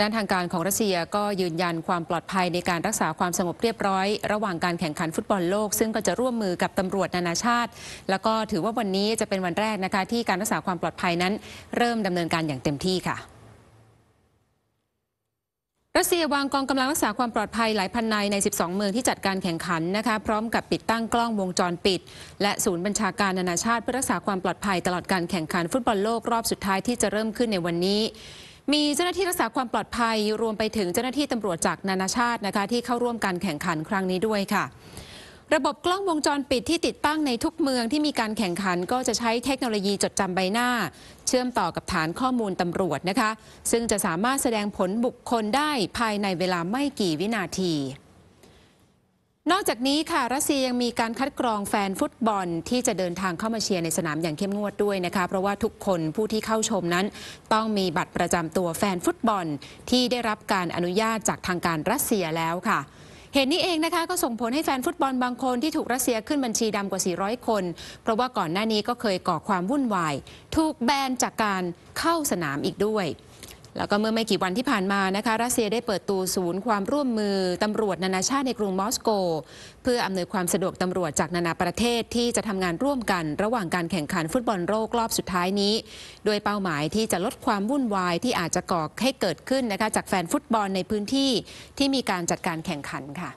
ด้านทางการของรัสเซียก็ยืนยันความปลอดภัยในการรักษาความสงบเรียบร้อย ระหว่างการแข่งขันฟุตบอลโลกซึ่งก็จะร่วมมือกับตำรวจนานาชาติ แล้วก็ถือว่าวันนี้จะเป็นวันแรกนะคะที่การรักษาความปลอดภัยนั้น เริ่มดำเนินการอย่างเต็มที่ค่ะรัสเซียวางกองกำลังรักษาความปลอดภัย หลายพันนายใน 12 เมืองที่จัดการแข่งขันนะคะพร้อมกับปิดตั้งกล้องวงจรปิด และศูนย์บัญชาการนานาชาติเพื่อรักษาความปลอดภัยตลอดการแข่งขัน ฟุตบอลโลกรอบสุดท้ายที่จะเริ่มขึ้นในวันนี้มีเจ้าหน้าที่รักษาความปลอดภัย รวมไปถึงเจ้าหน้าที่ตำรวจจากนานาชาตินะคะที่เข้าร่วมการแข่งขันครั้งนี้ด้วยค่ะ ระบบกล้องวงจรปิดที่ติดตั้งในทุกเมืองที่มีการแข่งขันก็จะใช้เทคโนโลยีจดจำใบหน้า เชื่อมต่อกับฐานข้อมูลตำรวจนะคะ ซึ่งจะสามารถแสดงผลบุคคลได้ภายในเวลาไม่กี่วินาทีนอกจากนี้ค่ะรัสเซียยังมีการคัดกรองแฟนฟุตบอลที่จะเดินทางเข้ามาเชียร์ในสนามอย่างเข้มงวดด้วยนะคะ เพราะว่าทุกคนผู้ที่เข้าชมนั้นต้องมีบัตรประจำตัวแฟนฟุตบอลที่ได้รับการอนุญาตจากทางการรัสเซียแล้วค่ะ เหตุนี้เองนะคะ ก็ส่งผลให้แฟนฟุตบอลบางคนที่ถูกรัสเซียขึ้นบัญชีดำกว่า 400 คน เพราะว่าก่อนหน้านี้ก็เคยก่อความวุ่นวายถูกแบนจากการเข้าสนามอีกด้วยแล้วก็เมื่อไม่กี่วันที่ผ่านมานะคะรัสเซียได้เปิดตัวศูนย์ความร่วมมือตำรวจนานาชาติในกรุงมอสโก เพื่ออำนวยความสะดวกตำรวจจากนานาประเทศที่จะทำงานร่วมกัน ระหว่างการแข่งขันฟุตบอลโลกรอบสุดท้ายนี้ โดยเป้าหมายที่จะลดความวุ่นวายที่อาจจะก่อให้เกิดขึ้นนะคะจากแฟนฟุตบอลในพื้นที่ที่มีการจัดการแข่งขันค่ะ